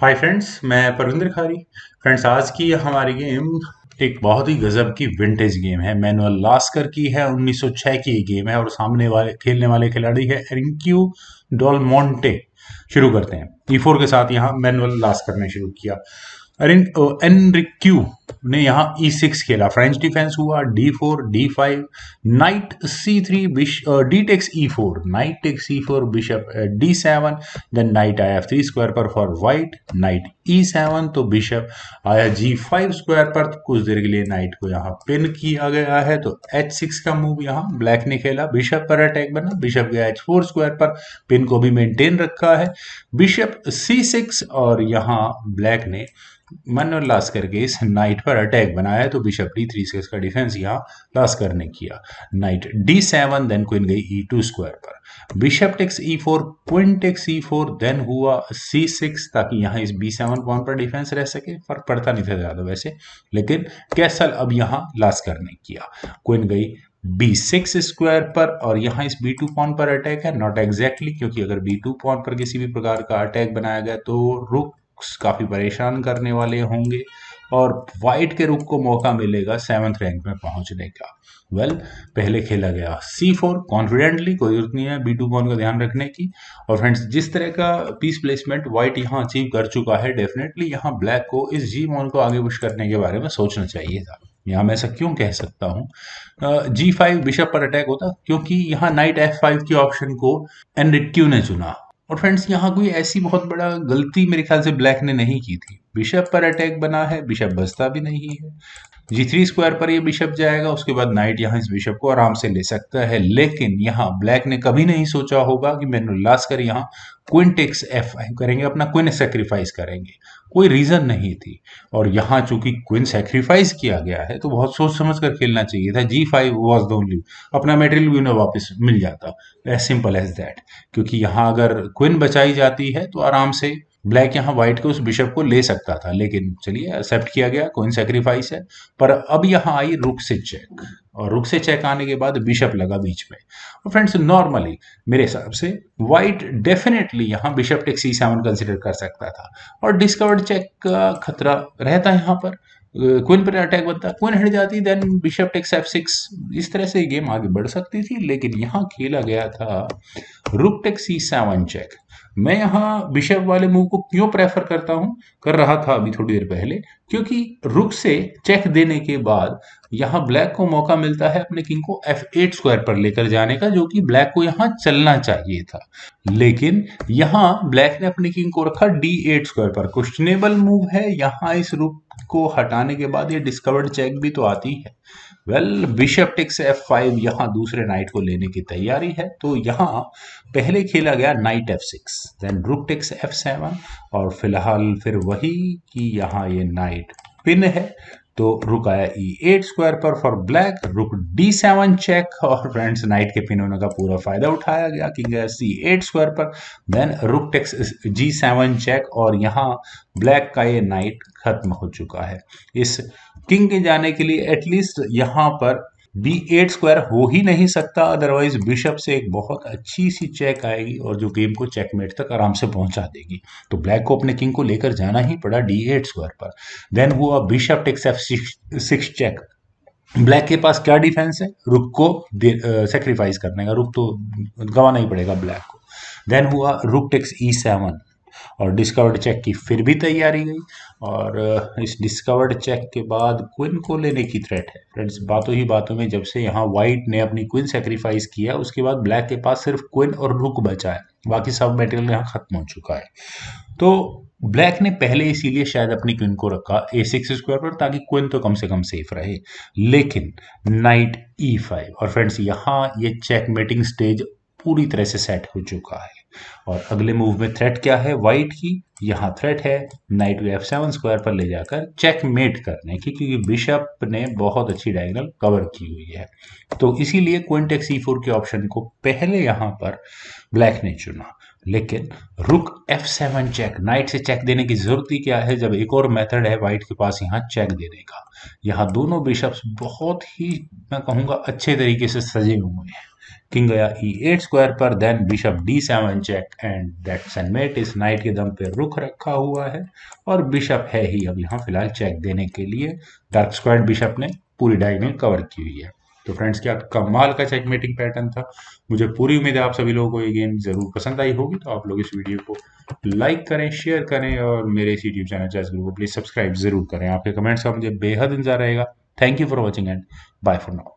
hi friends मैं परविंदर खारी friends आज की हमारी गेम एक बहुत ही गजब की विंटेज गेम है मैनुअल लास्कर की है 1906 की गेम है और सामने वाले खेलने वाले खिलाड़ी है एरिंक्यू डोलमोंटे शुरू करते हैं ई e फोर के साथ यहाँ मैनुअल लास्कर ने शुरू किया एरिन एनरिक्यू ने यहाँ ई e सिक्स खेला फ्रेंच डिफेंस हुआ D four D five knight C three बिश D takes E four knight takes E four bishop D seven then knight आया थ्री स्क्वायर पर for white knight E seven तो bishop आया G five square पर तो कुछ देर के लिए नाइट को यहाँ पिन किया गया है तो एच सिक्स का मूव यहाँ ब्लैक ने खेला बिशप पर अटैक बना बिशप गया एच फोर स्क्वायर पर पिन को भी मेंटेन रखा है बिशप सी सिक्स और यहाँ ब्लैक ने मनोल्लास करके इस नाइट नाइट पर अटैक बनाया तो बिशप डी थ्री से इसका डिफेंस यहाँ लास्कर करने किया knight D seven then queen गई ई टू स्क्वायर पर bishop takes E four queen takes E four then हुआ सी सिक्स ताकि यहाँ इस बी सेवन पॉन पर डिफेंस रह सके फर्क पड़ता नहीं था ज़्यादा वैसे लेकिन कैसल अब यहाँ लास्कर करने किया क्विन गई बी सिक्स स्क्वायर पर और यहाँ इस बी टू पॉन पर अटैक है नॉट एग्जैक्टली exactly, क्योंकि अगर बी टू पॉन पर किसी भी प्रकार का अटैक बनाया गया तो रुक काफ़ी परेशान करने वाले होंगे और वाइट के रुक को मौका मिलेगा सेवन्थ रैंक में पहुंचने का वेल well, पहले खेला गया सी फोर कॉन्फिडेंटली कोई जरूरत नहीं है बी टू पॉन का ध्यान रखने की और फ्रेंड्स जिस तरह का पीस प्लेसमेंट वाइट यहाँ अचीव कर चुका है डेफिनेटली यहाँ ब्लैक को इस जी मॉन को आगे पुश करने के बारे में सोचना चाहिए था यहाँ मैं ऐसा क्यों कह सकता हूँ जी फाइव बिशप पर अटैक होता क्योंकि यहाँ नाइट एफ फाइव की ऑप्शन को एनरिक्यू ने चुना और फ्रेंड्स यहाँ कोई ऐसी बहुत बड़ा गलती मेरे ख्याल से ब्लैक ने नहीं की थी बिशप पर अटैक बना है बिशप बसता भी नहीं है जी थ्री स्क्वायर पर ये बिशप जाएगा उसके बाद नाइट यहाँ इस बिशप को आराम से ले सकता है लेकिन यहाँ ब्लैक ने कभी नहीं सोचा होगा कि मैंने लास्ट कर यहाँ क्विन टेक्स एफ करेंगे अपना क्विन सेक्रीफाइस करेंगे कोई रीज़न नहीं थी और यहाँ चूंकि क्विन सेक्रीफाइस किया गया है तो बहुत सोच समझ कर खेलना चाहिए था G five was the only अपना मेटेरियल भी उन्हें वापस मिल जाता एज सिंपल एज दैट क्योंकि यहाँ अगर क्विन बचाई जाती है तो आराम से ब्लैक यहाँ व्हाइट के उस बिशप को ले सकता था लेकिन चलिए एक्सेप्ट किया गया कोई सेक्रीफाइस है पर अब यहाँ आई रुक से चेक और रुक से चेक आने के बाद बिशप लगा बीच में और फ्रेंड्स नॉर्मली मेरे हिसाब से व्हाइट डेफिनेटली यहाँ bishop take C seven consider कर सकता था और डिस्कवर्ड चेक का खतरा रहता है यहाँ पर क्वीन पर अटैक बनता क्वीन हट जाती then bishop takes F six इस तरह से गेम आगे बढ़ सकती थी लेकिन यहाँ खेला गया था रुक टेक सी सेवन चेक मैं यहाँ बिशप वाले मूव को क्यों प्रेफर करता हूँ कर रहा था अभी थोड़ी देर पहले क्योंकि रुक से चेक देने के बाद यहाँ ब्लैक को मौका मिलता है अपने किंग को एफ एट स्क्वायर पर लेकर जाने का जो कि ब्लैक को यहाँ चलना चाहिए था लेकिन यहाँ ब्लैक ने अपने किंग को रखा डी एट स्क्वायर पर क्वेश्चनेबल मूव है यहाँ इस रुक को हटाने के बाद ये डिस्कवर्ड चेक भी तो आती है well bishop takes F five यहाँ दूसरे नाइट को लेने की तैयारी है तो यहाँ पहले खेला गया knight F six then rook takes F seven और फिलहाल फिर वही कि यहाँ ये नाइट पिन है तो रुक आया ई एट स्क्वायर पर for black rook D seven check और फ्रेंड्स नाइट के पिन होने का पूरा फायदा उठाया गया कि गया सी एट स्क्वायर पर then rook takes G seven check और यहाँ ब्लैक का ये नाइट खत्म हो चुका है इस किंग के जाने के लिए एटलीस्ट यहाँ पर बी एट स्क्वायर हो ही नहीं सकता अदरवाइज बिशप से एक बहुत अच्छी सी चेक आएगी और जो गेम को चेकमेट तक आराम से पहुंचा देगी तो ब्लैक को अपने किंग को लेकर जाना ही पड़ा डी एट स्क्वायर पर देन हुआ bishop takes F six check black के पास क्या डिफेंस है रुक को सेक्रीफाइस करने का रुक तो गंवाना ही पड़ेगा ब्लैक को देन हुआ रुक टेक्स ई सेवन और डिस्कवर्ड चेक की फिर भी तैयारी गई और इस डिस्कवर्ड चेक के बाद क्विन को लेने की थ्रेट है फ्रेंड्स बातों ही बातों में जब से यहाँ वाइट ने अपनी क्विन सेक्रीफाइस किया उसके बाद ब्लैक के पास सिर्फ क्विन और रुक बचा है बाकी सब मेटेरियल यहाँ खत्म हो चुका है तो ब्लैक ने पहले इसीलिए शायद अपनी क्विन को रखा ए सिक्स स्क्वायर पर ताकि क्विन तो कम से कम सेफ रहे लेकिन नाइट ई फाइव और फ्रेंड्स यहाँ ये चेक मेटिंग स्टेज पूरी तरह से सेट हो चुका है और अगले मूव में थ्रेट क्या है वाइट की यहाँ थ्रेट है नाइट को एफ सेवन स्क्वायर पर ले जाकर चेक मेट करने की क्योंकि बिशप ने बहुत अच्छी डायगनल कवर की हुई है तो इसीलिए क्विंटेक्स ई फोर के ऑप्शन को पहले यहाँ पर ब्लैक ने चुना लेकिन rook F seven check knight से चेक देने की जरूरत ही क्या है जब एक और मेथड है वाइट के पास यहाँ चेक देने का यहाँ दोनों बिशप्स बहुत ही मैं कहूँगा अच्छे तरीके से सजे हुए हैं किंग गया ई एट स्क्वायर पर then bishop D seven check and that सनमेट इस नाइट के दम पे रुख रखा हुआ है और बिशप है ही अब यहाँ फिलहाल चेक देने के लिए डार्क स्क्वायर बिशप ने पूरी डायगनल कवर की हुई है तो फ्रेंड्स क्या कमाल का चेकमेटिंग पैटर्न था मुझे पूरी उम्मीद है आप सभी लोगों को ये गेम जरूर पसंद आई होगी तो आप लोग इस वीडियो को लाइक करें शेयर करें और मेरे इस यूट्यूब चैनल चैस ग्रुप को प्लीज सब्सक्राइब जरूर करें आपके कमेंट्स का मुझे बेहद इंतजार रहेगा thank you for watching and bye for now